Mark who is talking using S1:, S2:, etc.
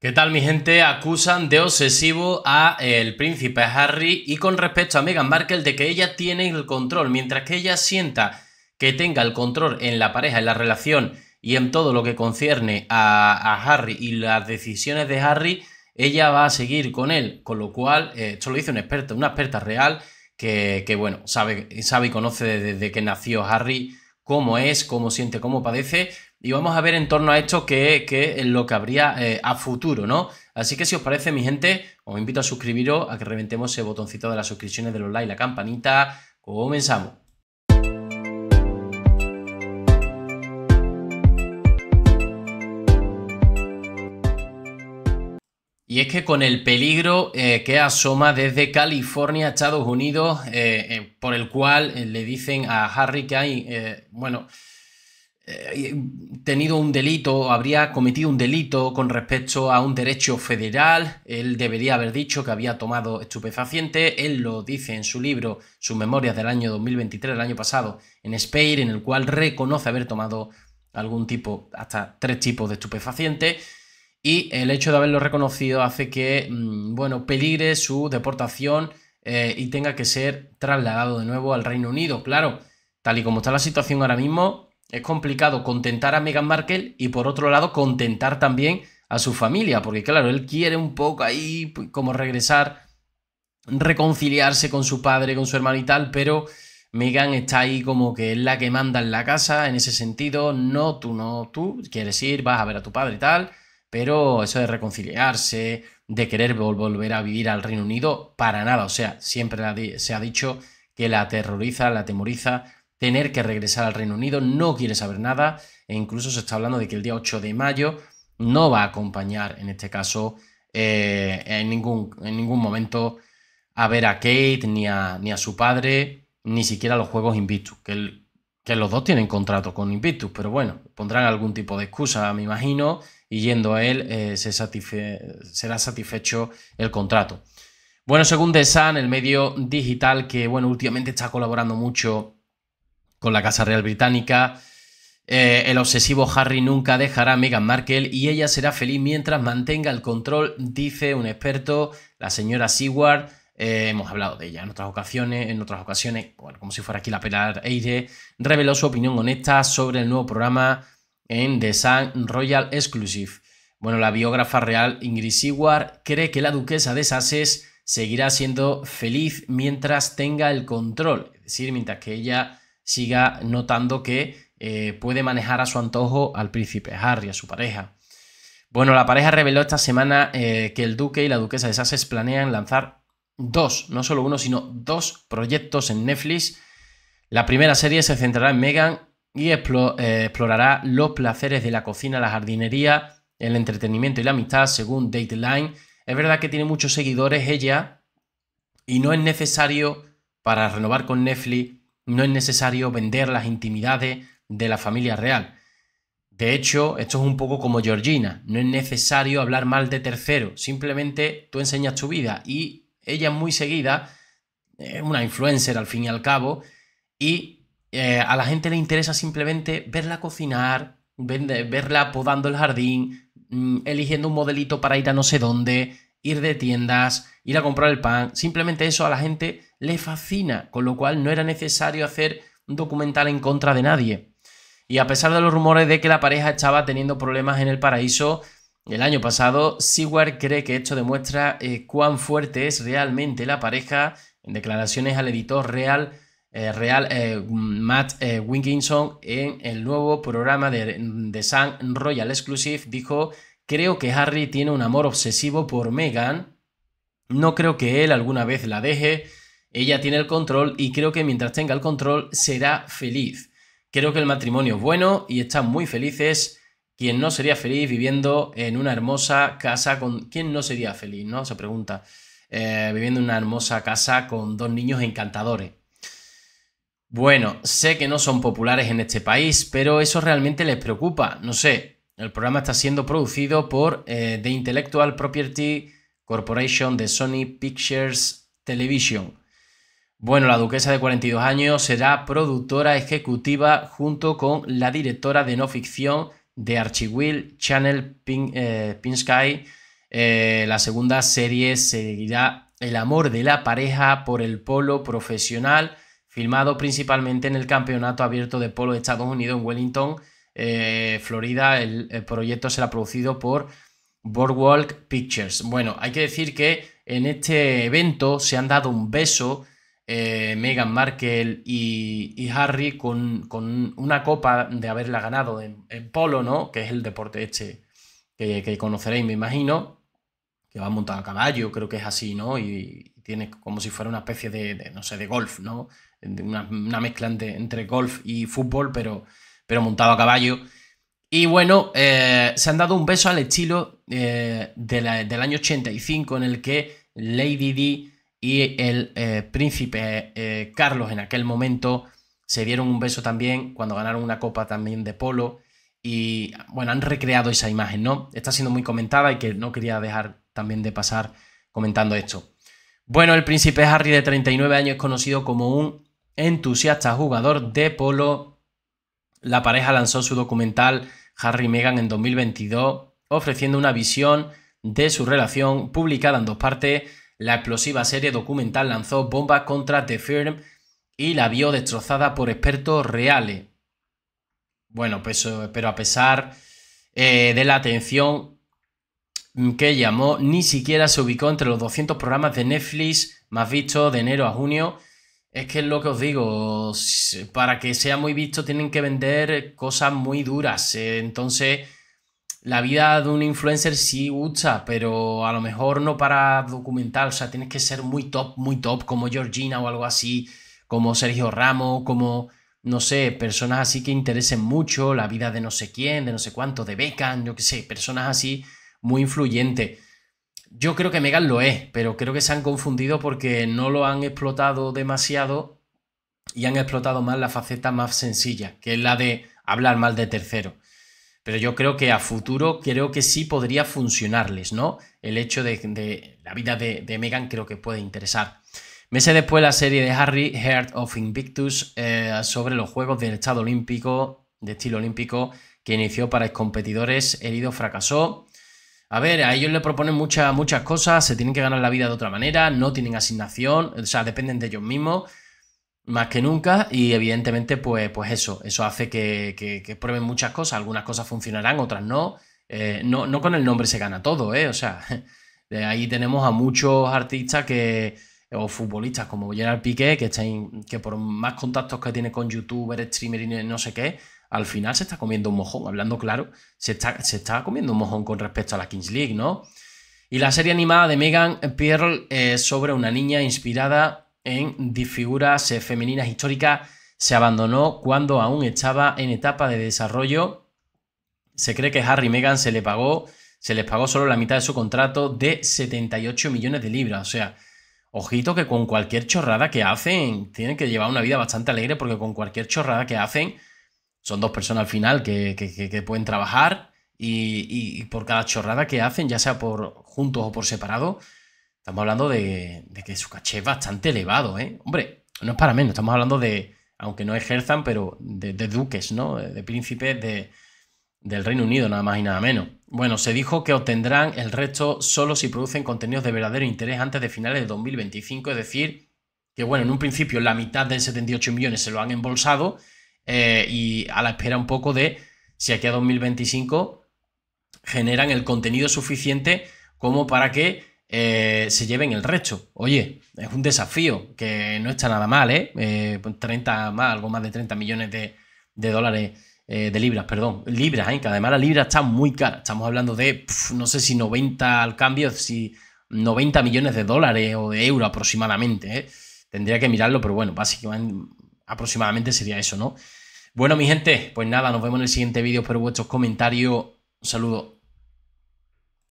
S1: ¿Qué tal mi gente? Acusan de obsesivo a eh, el príncipe Harry y con respecto a Meghan Markle de que ella tiene el control, mientras que ella sienta que tenga el control en la pareja, en la relación y en todo lo que concierne a, Harry y las decisiones de Harry, ella va a seguir con él, con lo cual, eh, esto lo dice una experta, una experta real que, bueno, sabe, sabe y conoce desde que nació Harry cómo es, cómo siente, cómo padece, y vamos a ver en torno a esto qué, es lo que habría eh, a futuro, ¿no? Así que si os parece, mi gente, os invito a suscribiros, a que reventemos ese botoncito de las suscripciones de los likes, la campanita. Comenzamos. Y es que con el peligro eh, que asoma desde California, Estados Unidos, eh, por el cual le dicen a Harry que hay, bueno, eh, tenido un delito, habría cometido un delito con respecto a un derecho federal, él debería haber dicho que había tomado estupefaciente, él lo dice en su libro, sus memorias del año 2023, ...el año pasado, en Spain, en el cual reconoce haber tomado algún tipo, hasta tres tipos de estupefaciente, y el hecho de haberlo reconocido hace que, mm, bueno, peligre su deportación eh, y tenga que ser trasladado de nuevo al Reino Unido, claro. Tal y como está la situación ahora mismo, es complicado contentar a Meghan Markle y por otro lado contentar también a su familia, porque claro, él quiere un poco ahí pues, como regresar, reconciliarse con su padre, con su hermano y tal, pero Meghan está ahí como que es la que manda en la casa, en ese sentido, no, tú no, tú quieres ir, vas a ver a tu padre y tal, pero eso de reconciliarse, de querer volver a vivir al Reino Unido, para nada, o sea, siempre se ha dicho que la aterroriza, la temoriza tener que regresar al Reino Unido, no quiere saber nada e incluso se está hablando de que el día 8 de mayo no va a acompañar, en este caso, eh, en, ningún, en ningún momento a ver a Kate ni a, ni a su padre, ni siquiera a los Juegos Invictus, que, que los dos tienen contrato con Invictus, pero bueno, pondrán algún tipo de excusa, me imagino, y yendo a él eh, será satisfecho el contrato. Bueno, según The el medio digital que, bueno, últimamente está colaborando mucho con la Casa Real Británica. Eh, el obsesivo Harry nunca dejará a Meghan Markle y ella será feliz mientras mantenga el control, dice un experto, la señora Seward. Eh, hemos hablado de ella en otras ocasiones, en otras ocasiones, bueno, como si fuera aquí la pelar aire... reveló su opinión honesta sobre el nuevo programa en The Sun Royal Exclusive. Bueno, la biógrafa real Ingrid Seward cree que la duquesa de Sussex seguirá siendo feliz mientras tenga el control, es decir, mientras que ella siga notando que eh, puede manejar a su antojo al príncipe Harry, a su pareja. Bueno, la pareja reveló esta semana eh, que el duque y la duquesa de Sussex planean lanzar dos, no solo uno, sino dos proyectos en Netflix. La primera serie se centrará en Meghan y eh, explorará los placeres de la cocina, la jardinería, el entretenimiento y la amistad, según Dateline. Es verdad que tiene muchos seguidores ella y no es necesario para renovar con Netflix no es necesario vender las intimidades de la familia real. De hecho, esto es un poco como Georgina. No es necesario hablar mal de tercero. Simplemente tú enseñas tu vida y ella muy seguida, es una influencer al fin y al cabo, y eh, a la gente le interesa simplemente verla cocinar, verla podando el jardín, mm, eligiendo un modelito para ir a no sé dónde, ir de tiendas, ir a comprar el pan, simplemente eso a la gente le fascina, con lo cual no era necesario hacer un documental en contra de nadie. Y a pesar de los rumores de que la pareja estaba teniendo problemas en el paraíso, el año pasado, Seward cree que esto demuestra eh, cuán fuerte es realmente la pareja. En declaraciones al editor real, eh, real eh, Matt Winkinson en el nuevo programa de, de Sun Royal Exclusive, dijo Creo que Harry tiene un amor obsesivo por Meghan. No creo que él alguna vez la deje. Ella tiene el control y creo que mientras tenga el control será feliz. Creo que el matrimonio es bueno y están muy felices. ¿Quién no sería feliz viviendo en una hermosa casa con... ¿Quién no sería feliz? ¿No? Se pregunta. Eh, viviendo en una hermosa casa con dos niños encantadores. Bueno, sé que no son populares en este país, pero eso realmente les preocupa. No sé, el programa está siendo producido por eh, The Intellectual Property Corporation de Sony Pictures Television. Bueno, la duquesa de 42 años será productora ejecutiva junto con la directora de no ficción de Archie Channel Pink, eh, Sky. Eh, la segunda serie seguirá El amor de la pareja por el polo profesional, filmado principalmente en el Campeonato Abierto de Polo de Estados Unidos en Wellington eh, Florida, el, proyecto será producido por Boardwalk Pictures. Bueno, hay que decir que en este evento se han dado un beso eh, Meghan Markle y, Harry con, una copa de haberla ganado en, polo, ¿no? Que es el deporte este que, conoceréis, me imagino. Que va montado a caballo, creo que es así, ¿no? Y, tiene como si fuera una especie de, no sé, de golf, ¿no? Una, mezcla entre golf y fútbol, pero pero montado a caballo. Y bueno, eh, se han dado un beso al estilo eh, del año 85 en el que Lady Di y el eh, príncipe Carlos en aquel momento se dieron un beso también cuando ganaron una copa también de polo. Y bueno, han recreado esa imagen, ¿no? Está siendo muy comentada y que no quería dejar también de pasar comentando esto. Bueno, el príncipe Harry de 39 años es conocido como un entusiasta jugador de polo la pareja lanzó su documental Harry y Meghan en 2022, ofreciendo una visión de su relación publicada en dos partes. La explosiva serie documental lanzó bomba contra The Firm y la vio destrozada por expertos reales. Bueno, pues, pero a pesar eh, de la atención que llamó, ni siquiera se ubicó entre los 200 programas de Netflix más vistos de enero a junio es que es lo que os digo, para que sea muy visto tienen que vender cosas muy duras. Eh, entonces, la vida de un influencer sí gusta, pero a lo mejor no para documentar. O sea, tienes que ser muy top, muy top, como Georgina o algo así, como Sergio Ramos, como, no sé, personas así que interesen mucho la vida de no sé quién, de no sé cuánto, de Beckham, yo qué sé, personas así muy influyentes. Yo creo que Megan lo es, pero creo que se han confundido porque no lo han explotado demasiado y han explotado más la faceta más sencilla, que es la de hablar mal de tercero. Pero yo creo que a futuro creo que sí podría funcionarles, ¿no? El hecho de, la vida de, Megan creo que puede interesar. Meses después la serie de Harry, Heart of Invictus, eh, sobre los Juegos del Estado Olímpico, de estilo olímpico, que inició para competidores heridos, fracasó. A ver, a ellos le proponen muchas, cosas, se tienen que ganar la vida de otra manera, no tienen asignación, o sea, dependen de ellos mismos más que nunca y evidentemente pues, pues eso, eso hace que, prueben muchas cosas, algunas cosas funcionarán, otras no. Eh, no, con el nombre se gana todo, ¿eh? O sea, de ahí tenemos a muchos artistas que, o futbolistas como Gerard Piqué, que, está, que por más contactos que tiene con youtubers, streamer y no sé qué, al final se está comiendo un mojón, hablando claro, se está, se está comiendo un mojón con respecto a la Kings League, ¿no? Y la serie animada de Megan Pearl es sobre una niña inspirada en figuras eh, femeninas históricas se abandonó cuando aún estaba en etapa de desarrollo. Se cree que Harry y se le pagó, se les pagó solo la mitad de su contrato de 78 millones de libras. O sea, ojito que con cualquier chorrada que hacen, tienen que llevar una vida bastante alegre porque con cualquier chorrada que hacen, son dos personas al final que, pueden trabajar y, por cada chorrada que hacen, ya sea por juntos o por separado, estamos hablando de, que su caché es bastante elevado, ¿eh? Hombre, no es para menos, estamos hablando de, aunque no ejerzan, pero de, duques, ¿no? De, príncipes del Reino Unido, nada más y nada menos. Bueno, se dijo que obtendrán el resto solo si producen contenidos de verdadero interés antes de finales de 2025, es decir, que bueno, en un principio la mitad de 78 millones se lo han embolsado, eh, y a la espera un poco de si aquí a 2025 generan el contenido suficiente como para que eh, se lleven el resto. Oye, es un desafío que no está nada mal, ¿eh? 30 eh, pues más, algo más de 30 millones de, dólares, de libras, perdón, libras, que además la libra está muy cara. Estamos hablando de, no sé si 90 al cambio, si 90 millones de dólares o de euros aproximadamente. Tendría que mirarlo, pero bueno, básicamente aproximadamente sería eso, ¿no? Bueno, mi gente, pues nada, nos vemos en el siguiente vídeo. Espero vuestros comentarios. Un saludo.